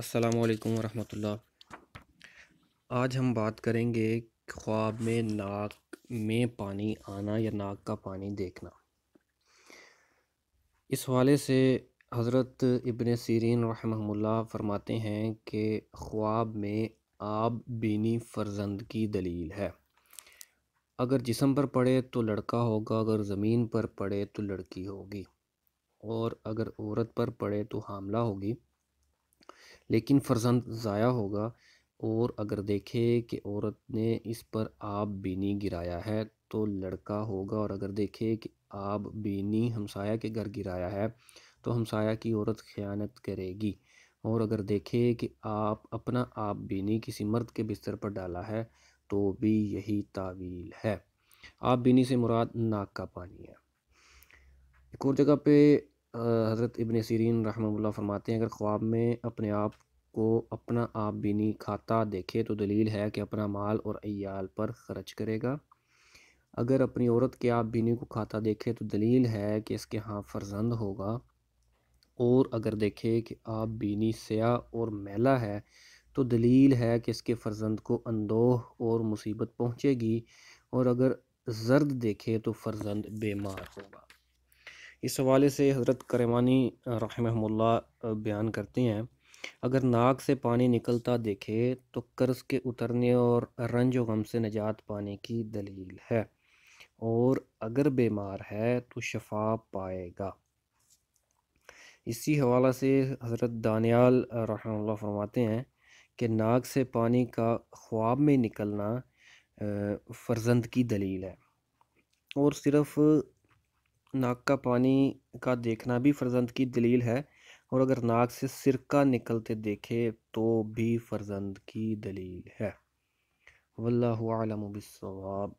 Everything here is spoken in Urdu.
السلام علیکم ورحمۃ اللہ آج ہم بات کریں گے خواب میں ناک میں پانی آنا یا ناک کا پانی دیکھنا اس حوالے سے حضرت ابن سیرین رحمہ اللہ فرماتے ہیں کہ خواب میں آب بینی فرزند کی دلیل ہے اگر جسم پر پڑے تو لڑکا ہوگا اگر زمین پر پڑے تو لڑکی ہوگی اور اگر عورت پر پڑے تو حاملہ ہوگی لیکن فرزند ضائع ہوگا اور اگر دیکھے کہ عورت نے اس پر آب بینی گرایا ہے تو لڑکا ہوگا اور اگر دیکھے کہ آب بینی ہمسایہ کے گھر گرایا ہے تو ہمسایہ کی عورت خیانت کرے گی اور اگر دیکھے کہ آپ اپنا آپ بینی کسی مرد کے بستر پر ڈالا ہے تو بھی یہی تعویل ہے آپ بینی سے مراد ناک کا پانی ہے ایک اور جگہ پہ حضرت ابن سیرین رحمہ اللہ فرماتے ہیں اگر خواب میں اپنے آپ کو اپنا آپ بینی کھاتا دیکھے تو دلیل ہے کہ اپنا مال اور ایال پر خرچ کرے گا اگر اپنی عورت کے آپ بینی کو کھاتا دیکھے تو دلیل ہے کہ اس کے ہاں فرزند ہوگا اور اگر دیکھے کہ آپ بینی سیاہ اور میلہ ہے تو دلیل ہے کہ اس کے فرزند کو اندوہ اور مصیبت پہنچے گی اور اگر زرد دیکھے تو فرزند بیمار ہوگا اس حوالے سے حضرت کرمانی رحمہ اللہ بیان کرتے ہیں اگر ناک سے پانی نکلتا دیکھے تو قرض کے اترنے اور رنج و غم سے نجات پانے کی دلیل ہے اور اگر بیمار ہے تو شفا پائے گا اسی حوالہ سے حضرت دانیال رحمہ اللہ فرماتے ہیں کہ ناک سے پانی کا خواب میں نکلنا فرزند کی دلیل ہے اور صرف ناک کا پانی کا دیکھنا بھی فرزند کی دلیل ہے اور اگر ناک سے سرکہ نکلتے دیکھے تو بھی فرزند کی دلیل ہے واللہ اعلم بالصواب